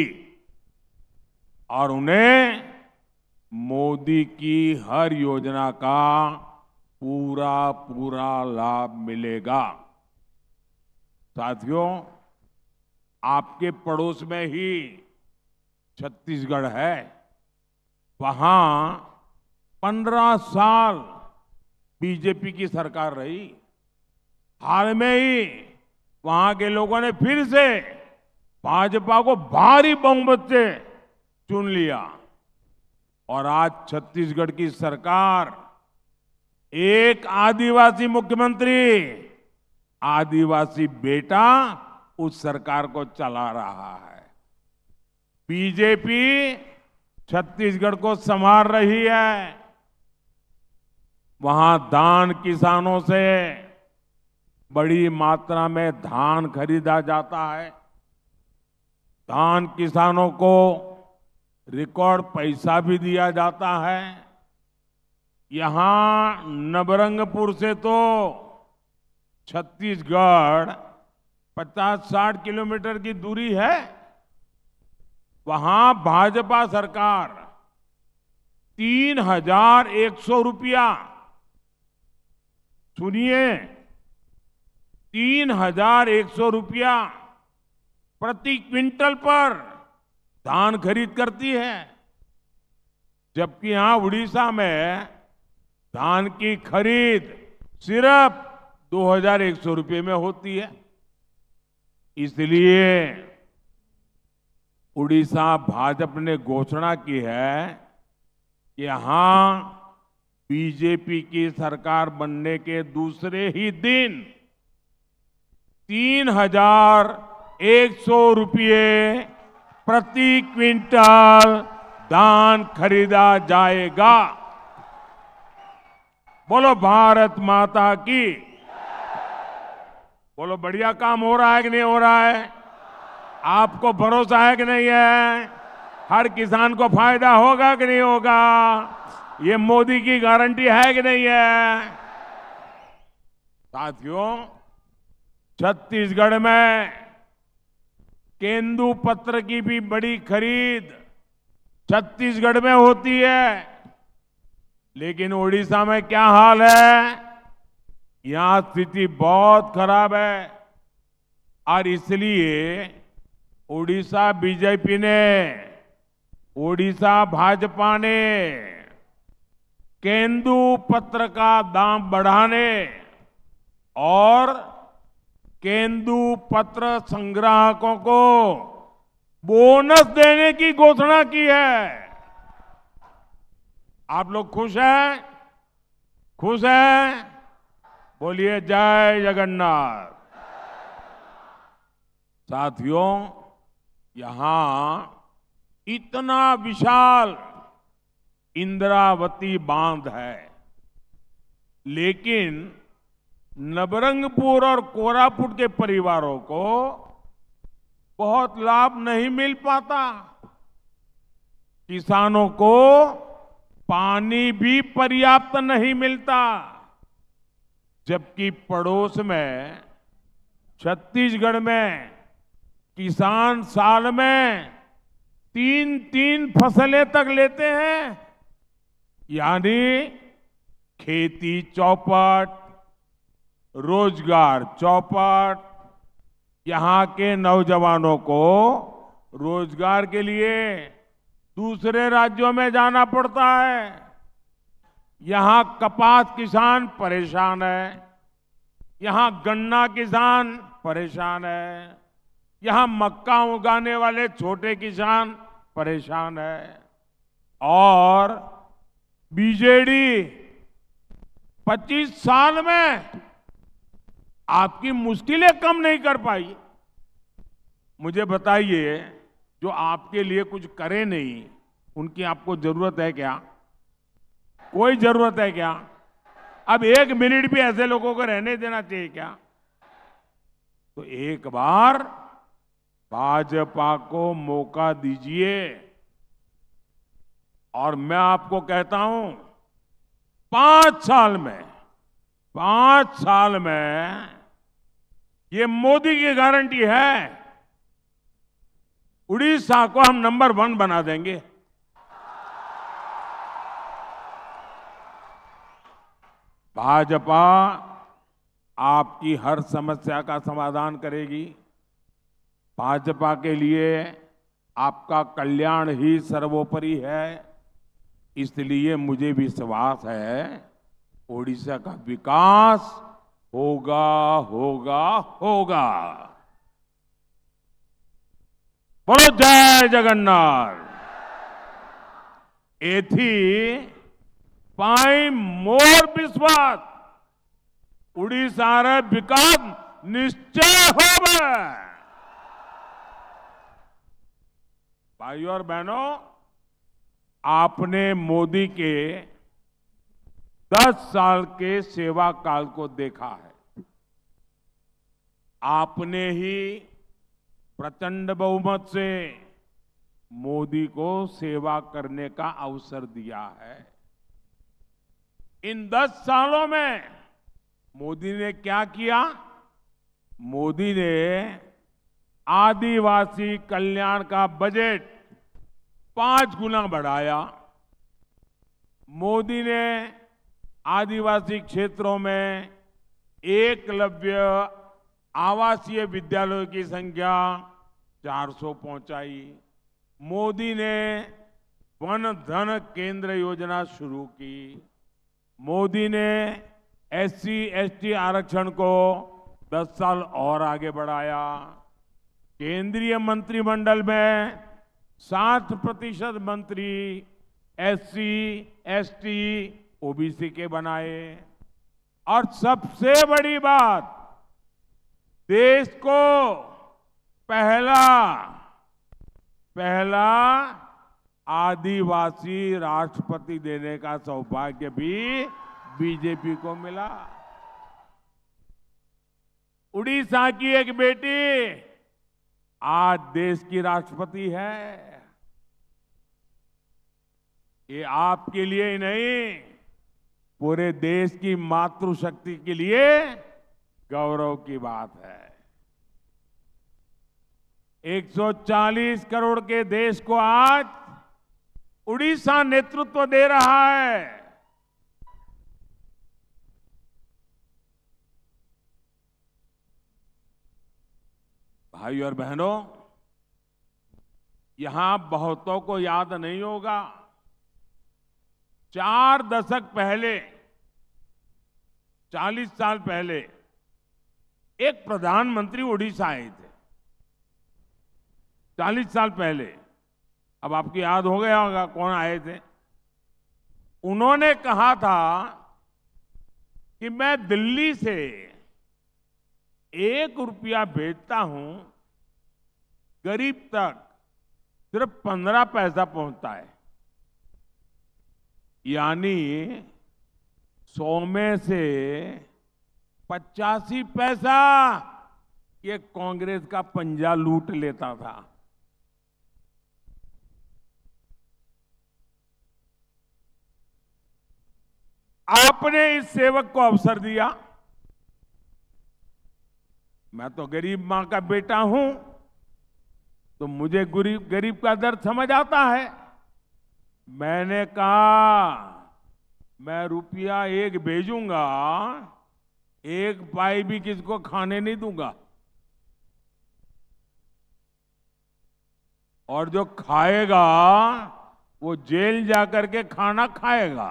और उन्हें मोदी की हर योजना का पूरा पूरा लाभ मिलेगा साथियों आपके पड़ोस में ही छत्तीसगढ़ है वहां पंद्रह साल बीजेपी की सरकार रही हाल में ही वहां के लोगों ने फिर से भाजपा को भारी बहुमत से चुन लिया और आज छत्तीसगढ़ की सरकार एक आदिवासी मुख्यमंत्री आदिवासी बेटा उस सरकार को चला रहा है बीजेपी छत्तीसगढ़ को संभाल रही है वहां धान किसानों से बड़ी मात्रा में धान खरीदा जाता है धान किसानों को रिकॉर्ड पैसा भी दिया जाता है यहां नवरंगपुर से तो छत्तीसगढ़ 50-60 किलोमीटर की दूरी है वहां भाजपा सरकार तीन हजार एक सौ रुपया सुनिए तीन हजार एक सौ रुपया प्रति क्विंटल पर धान खरीद करती है जबकि यहां उड़ीसा में धान की खरीद सिर्फ दो हजार एक सौ रुपये में होती है इसलिए उड़ीसा भाजपा ने घोषणा की है कि यहां बीजेपी की सरकार बनने के दूसरे ही दिन तीन हजार एक सौ रुपये प्रति क्विंटल धान खरीदा जाएगा बोलो भारत माता की बोलो बढ़िया काम हो रहा है कि नहीं हो रहा है आपको भरोसा है कि नहीं है हर किसान को फायदा होगा कि नहीं होगा ये मोदी की गारंटी है कि नहीं है साथियों छत्तीसगढ़ में केंदू पत्र की भी बड़ी खरीद छत्तीसगढ़ में होती है लेकिन ओडिशा में क्या हाल है यहां स्थिति बहुत खराब है और इसलिए ओडिशा बीजेपी ने ओडिशा भाजपा ने केंदू पत्र का दाम बढ़ाने और केंदू पत्र संग्राहकों को बोनस देने की घोषणा की है आप लोग खुश हैं खुश हैं बोलिए जय जगन्नाथ साथियों यहां इतना विशाल इंद्रावती बांध है लेकिन नबरंगपुर और कोरापुट के परिवारों को बहुत लाभ नहीं मिल पाता किसानों को पानी भी पर्याप्त नहीं मिलता जबकि पड़ोस में छत्तीसगढ़ में किसान साल में तीन तीन फसलें तक लेते हैं यानी खेती चौपट रोजगार चौपट यहां के नौजवानों को रोजगार के लिए दूसरे राज्यों में जाना पड़ता है यहां कपास किसान परेशान है यहां गन्ना किसान परेशान है यहां मक्का उगाने वाले छोटे किसान परेशान है और बीजेडी 25 साल में आपकी मुश्किलें कम नहीं कर पाई मुझे बताइए जो आपके लिए कुछ करे नहीं उनकी आपको जरूरत है क्या कोई जरूरत है क्या अब एक मिनट भी ऐसे लोगों को रहने देना चाहिए क्या तो एक बार भाजपा को मौका दीजिए और मैं आपको कहता हूं पांच साल में पांच साल में ये मोदी की गारंटी है उड़ीसा को हम नंबर वन बना देंगे भाजपा आपकी हर समस्या का समाधान करेगी भाजपा के लिए आपका कल्याण ही सर्वोपरि है इसलिए मुझे विश्वास है ओडिशा का विकास होगा होगा होगा बोलो जय जगन्नाथ थी पाई मोर विश्वास उड़ीसार विकास निश्चय होगा भाइयों और बहनों आपने मोदी के 10 साल के सेवा काल को देखा है आपने ही प्रचंड बहुमत से मोदी को सेवा करने का अवसर दिया है इन दस सालों में मोदी ने क्या किया मोदी ने आदिवासी कल्याण का बजट पांच गुना बढ़ाया मोदी ने आदिवासी क्षेत्रों में एकलव्य आवासीय विद्यालयों की संख्या 400 पहुंचाई मोदी ने वन धन केंद्र योजना शुरू की मोदी ने एस सी आरक्षण को 10 साल और आगे बढ़ाया केंद्रीय मंत्रिमंडल में साठ प्रतिशत मंत्री एससी, एसटी, ओबीसी के बनाए और सबसे बड़ी बात देश को पहला पहला आदिवासी राष्ट्रपति देने का सौभाग्य भी बीजेपी को मिला उड़ीसा की एक बेटी आज देश की राष्ट्रपति है ये आपके लिए ही नहीं पूरे देश की मातृशक्ति के लिए गौरव की बात है 140 करोड़ के देश को आज उड़ीसा नेतृत्व दे रहा है भाई और बहनों यहां बहुतों को याद नहीं होगा चार दशक पहले चालीस साल पहले एक प्रधानमंत्री ओडिशा आए थे चालीस साल पहले अब आपकी याद हो गया होगा कौन आए थे उन्होंने कहा था कि मैं दिल्ली से एक रुपया भेजता हूं गरीब तक सिर्फ पंद्रह पैसा पहुंचता है यानी सौ में से पचासी पैसा ये कांग्रेस का पंजा लूट लेता था आपने इस सेवक को अवसर दिया मैं तो गरीब मां का बेटा हूं तो मुझे गरीब गरीब का दर्द समझ आता है मैंने कहा मैं रुपया एक भेजूंगा एक पाई भी किसको खाने नहीं दूंगा और जो खाएगा वो जेल जाकर के खाना खाएगा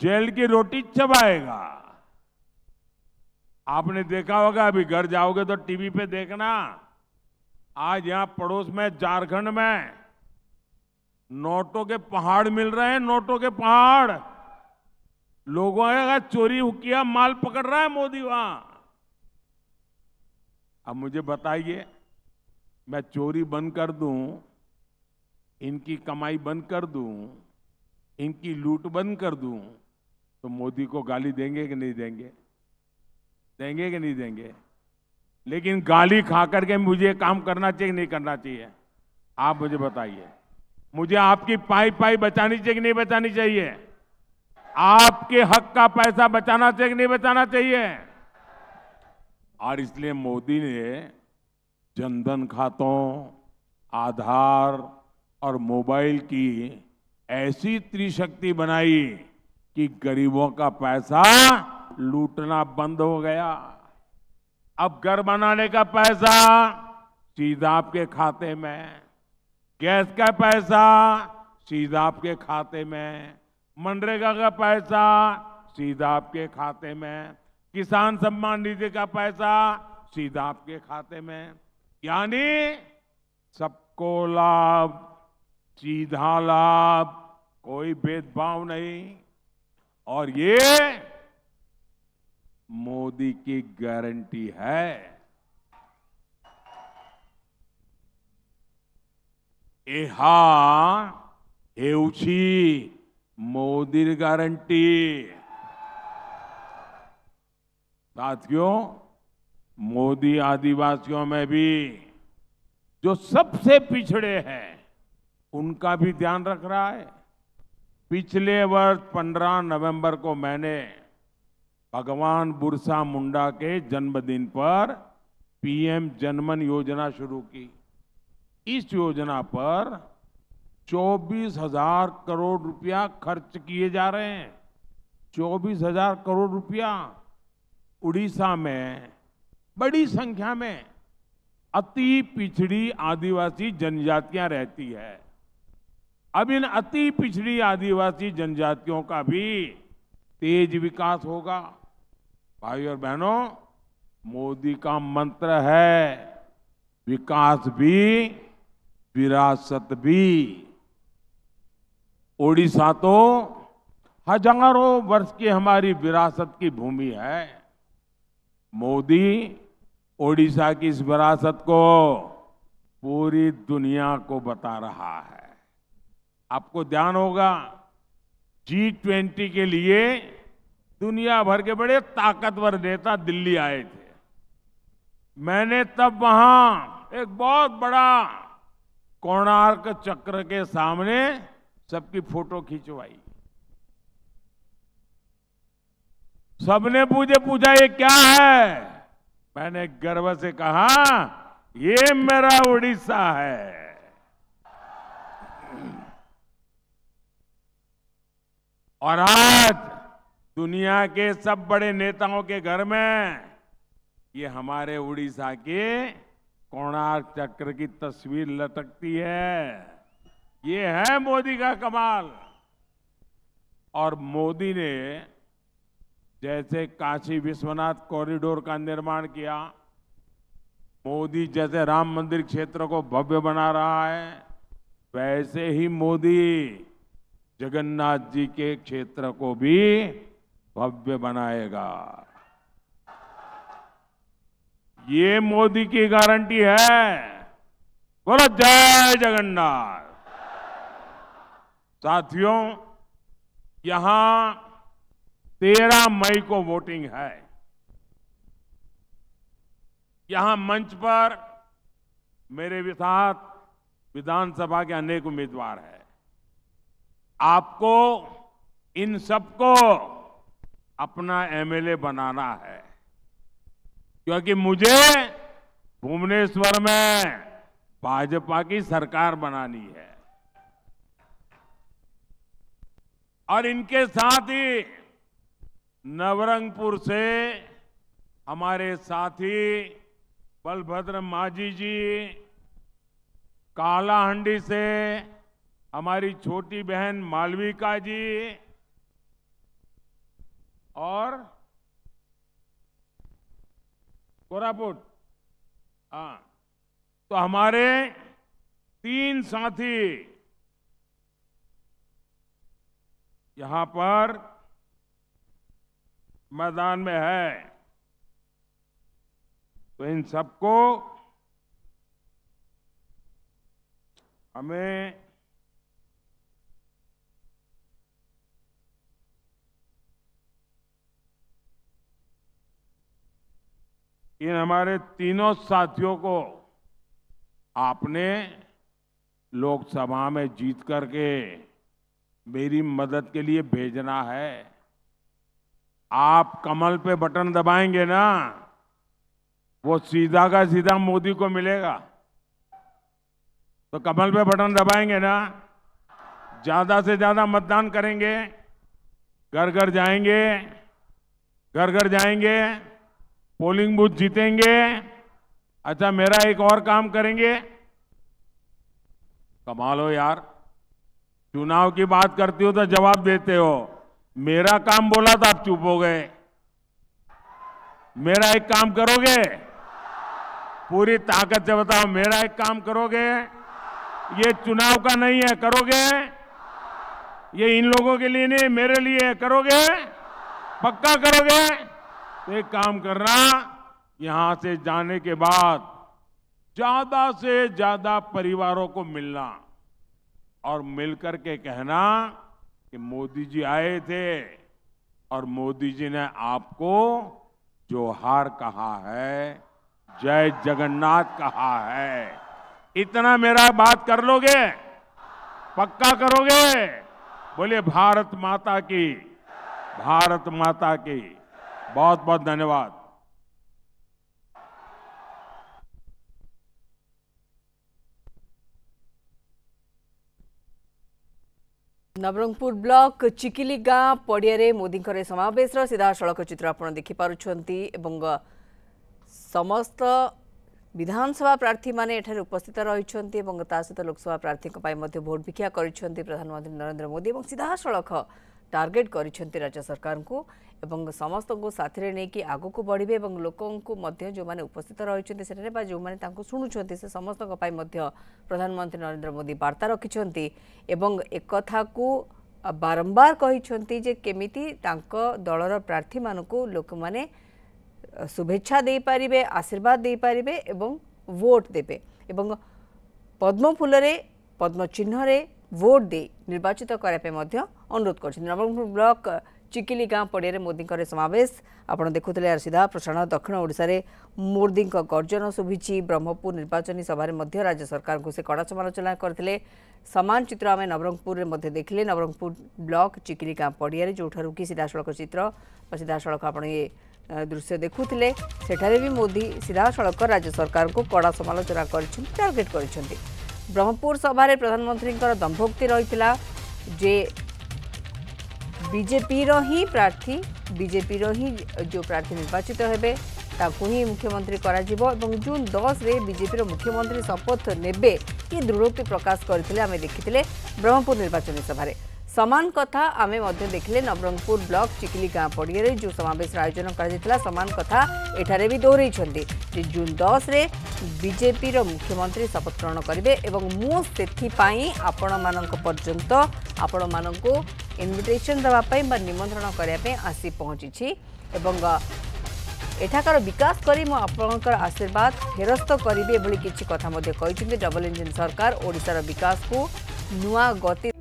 जेल की रोटी चबाएगा आपने देखा होगा अभी घर जाओगे तो टीवी पे देखना आज यहां पड़ोस में झारखंड में नोटों के पहाड़ मिल रहे हैं नोटों के पहाड़ लोगों का चोरी किया माल पकड़ रहा है मोदी वहां अब मुझे बताइए मैं चोरी बंद कर दूं इनकी कमाई बंद कर दूं इनकी लूट बंद कर दूं तो मोदी को गाली देंगे कि नहीं देंगे देंगे कि नहीं देंगे लेकिन गाली खा करके मुझे काम करना चाहिए नहीं करना चाहिए आप मुझे बताइए मुझे आपकी पाई पाई बचानी चाहिए कि नहीं बचानी चाहिए आपके हक का पैसा बचाना चाहिए कि नहीं बचाना चाहिए और इसलिए मोदी ने जनधन खातों आधार और मोबाइल की ऐसी त्रिशक्ति बनाई कि गरीबों का पैसा लूटना बंद हो गया अब घर बनाने का पैसा सीधा आपके खाते में गैस का पैसा सीधा आपके खाते में मनरेगा का पैसा सीधा आपके खाते में किसान सम्मान निधि का पैसा सीधा आपके खाते में यानी सबको लाभ सीधा लाभ कोई भेदभाव नहीं और ये मोदी की गारंटी है एची मोदी गारंटी साथियों मोदी आदिवासियों में भी जो सबसे पिछड़े हैं उनका भी ध्यान रख रहा है पिछले वर्ष 15 नवंबर को मैंने भगवान बुरसा मुंडा के जन्मदिन पर पीएम जनमन योजना शुरू की इस योजना पर चौबीस हजार करोड़ रुपया खर्च किए जा रहे हैं चौबीस हजार करोड़ रुपया उड़ीसा में बड़ी संख्या में अति पिछड़ी आदिवासी जनजातियां रहती है अब इन अति पिछड़ी आदिवासी जनजातियों का भी तेज विकास होगा भाई और बहनों मोदी का मंत्र है विकास भी विरासत भी ओडिशा तो हजारों वर्ष की हमारी विरासत की भूमि है मोदी ओडिशा की इस विरासत को पूरी दुनिया को बता रहा है आपको ध्यान होगा जी ट्वेंटी के लिए दुनिया भर के बड़े ताकतवर नेता दिल्ली आए थे मैंने तब वहां एक बहुत बड़ा कोणार्क चक्र के सामने सबकी फोटो खिंचवाई सबने मुझे पूछा ये क्या है मैंने गर्व से कहा ये मेरा उड़ीसा है और आज दुनिया के सब बड़े नेताओं के घर में ये हमारे उड़ीसा के कोणार्क चक्र की तस्वीर लटकती है ये है मोदी का कमाल और मोदी ने जैसे काशी विश्वनाथ कॉरिडोर का निर्माण किया मोदी जैसे राम मंदिर क्षेत्र को भव्य बना रहा है वैसे ही मोदी जगन्नाथ जी के क्षेत्र को भी भव्य बनाएगा ये मोदी की गारंटी है बोला जय जगन्नाथ साथियों यहां तेरह मई को वोटिंग है यहां मंच पर मेरे साथ विधानसभा के अनेक उम्मीदवार हैं आपको इन सबको अपना एमएलए बनाना है क्योंकि मुझे भुवनेश्वर में भाजपा की सरकार बनानी है और इनके साथ ही नवरंगपुर से हमारे साथी बलभद्र मांझी जी कालाहंडी से हमारी छोटी बहन मालविका जी और कोरापुट हाँ तो हमारे तीन साथी यहां पर मैदान में है तो इन सबको हमें इन हमारे तीनों साथियों को आपने लोकसभा में जीत करके मेरी मदद के लिए भेजना है आप कमल पे बटन दबाएंगे ना वो सीधा का सीधा मोदी को मिलेगा तो कमल पे बटन दबाएंगे ना ज्यादा से ज्यादा मतदान करेंगे घर घर जाएंगे घर घर जाएंगे पोलिंग बूथ जीतेंगे अच्छा मेरा एक और काम करेंगे कमाल हो यार चुनाव की बात करती हो तो जवाब देते हो मेरा काम बोला तो आप चुप हो गए मेरा एक काम करोगे पूरी ताकत से बताओ मेरा एक काम करोगे ये चुनाव का नहीं है करोगे ये इन लोगों के लिए नहीं मेरे लिए करोगे पक्का करोगे एक काम करना यहां से जाने के बाद ज्यादा से ज्यादा परिवारों को मिलना और मिलकर के कहना कि मोदी जी आए थे और मोदी जी ने आपको जोहार कहा है जय जगन्नाथ कहा है इतना मेरा बात कर लोगे पक्का करोगे बोले भारत माता की भारत माता की बहुत बहुत धन्यवाद ନବରଙ୍ଗପୁର ବ୍ଲକ ଚିକିଲି ଗାଁ ପଡ଼ିଆରେ ମୋଦିଙ୍କର ଏ ସମାବେଶର ସିଧାସଳଖ ଚିତ୍ର ଆପଣ ଦେଖିପାରୁଛନ୍ତି ଏବଂ ସମସ୍ତ ବିଧାନସଭା ପ୍ରାର୍ଥୀମାନେ ଏଠାରେ ଉପସ୍ଥିତ ରହିଛନ୍ତି ଏବଂ ତା ସହିତ ଲୋକସଭା ପ୍ରାର୍ଥୀଙ୍କ ପାଇଁ ମଧ୍ୟ ଭୋଟ ଭିକ୍ଷା କରିଛନ୍ତି ପ୍ରଧାନମନ୍ତ୍ରୀ ନରେନ୍ଦ୍ର ମୋଦି ଏବଂ ସିଧାସଳଖ टार्गेट कर राज्य सरकार को समस्त को साथी कि आगो को बढ़े और लोक जो मैंने उपस्थित रही जो मैंने शुणुंत समस्त प्रधानमंत्री नरेन्द्र मोदी बार्ता रखिंट एक बारंबार कही केमी दल रार्थी मान लोक मैंने शुभेच्छा दे पारे आशीर्वाद दे पारे और वोट देवे पद्म फूल पद्म चिन्ह भोट दे निर्वाचित करने अनुरोध कर नवरंगपुर ब्लक चिकिली गाँव पड़िया मोदी समावेश आपत देखुले सीधा प्रसारण दक्षिण ओडार मोदी गर्जन शुभि ब्रह्मपुर निर्वाचन सभार राज्य सरकार को से कड़ा समालाचना करते सामान चित्र आम नवरंगपुर में देखिले नवरंगपुर ब्लक चिकिली गाँव पड़िया जोठार कि सीधा सड़क चित्र सीधा सड़क आप दृश्य देखुले सेठारे मोदी सीधा सड़क राज्य सरकार को कड़ा समालाचना करार्गेट कर ବ୍ରହ୍ମପୁର ସଭାରେ ପ୍ରଧାନମନ୍ତ୍ରୀଙ୍କର ଦମ୍ଭୋକ୍ତି ରହିଥିଲା ଯେ ବିଜେପିର ହିଁ ପ୍ରାର୍ଥୀ ବିଜେପିର ହିଁ ଯେଉଁ ପ୍ରାର୍ଥୀ ନିର୍ବାଚିତ ହେବେ ତାକୁ ହିଁ ମୁଖ୍ୟମନ୍ତ୍ରୀ କରାଯିବ ଏବଂ ଜୁନ୍ ଦଶରେ ବିଜେପିର ମୁଖ୍ୟମନ୍ତ୍ରୀ ଶପଥ ନେବେ ଏ ଦୃଢ଼ୋକ୍ତି ପ୍ରକାଶ କରିଥିଲେ ଆମେ ଦେଖିଥିଲେ ବ୍ରହ୍ମପୁର ନିର୍ବାଚନୀ ସଭାରେ ସମାନ କଥା ଆମେ ମଧ୍ୟ ଦେଖିଲେ ନବରଙ୍ଗପୁର ବ୍ଲକ ଚିକିଲି ଗାଁ ପଡ଼ିଆରେ ଯେଉଁ ସମାବେଶର ଆୟୋଜନ କରାଯାଇଥିଲା ସମାନ କଥା ଏଠାରେ ବି ଦୋହରାଇଛନ୍ତି ଯେ ଜୁନ୍ ଦଶରେ ବିଜେପିର ମୁଖ୍ୟମନ୍ତ୍ରୀ ଶପଥ ଗ୍ରହଣ କରିବେ ଏବଂ ମୁଁ ସେଥିପାଇଁ ଆପଣମାନଙ୍କ ପର୍ଯ୍ୟନ୍ତ ଆପଣମାନଙ୍କୁ ଇନଭିଟେସନ୍ ଦେବା ପାଇଁ ବା ନିମନ୍ତ୍ରଣ କରିବା ପାଇଁ ଆସି ପହଞ୍ଚିଛି ଏବଂ ଏଠାକାର ବିକାଶ କରି ମୁଁ ଆପଣଙ୍କର ଆଶୀର୍ବାଦ ଫେରସ୍ତ କରିବି ଏଭଳି କିଛି କଥା ମଧ୍ୟ କହିଛନ୍ତି ଡବଲ ଇଞ୍ଜିନ୍ ସରକାର ଓଡ଼ିଶାର ବିକାଶକୁ ନୂଆ ଗତି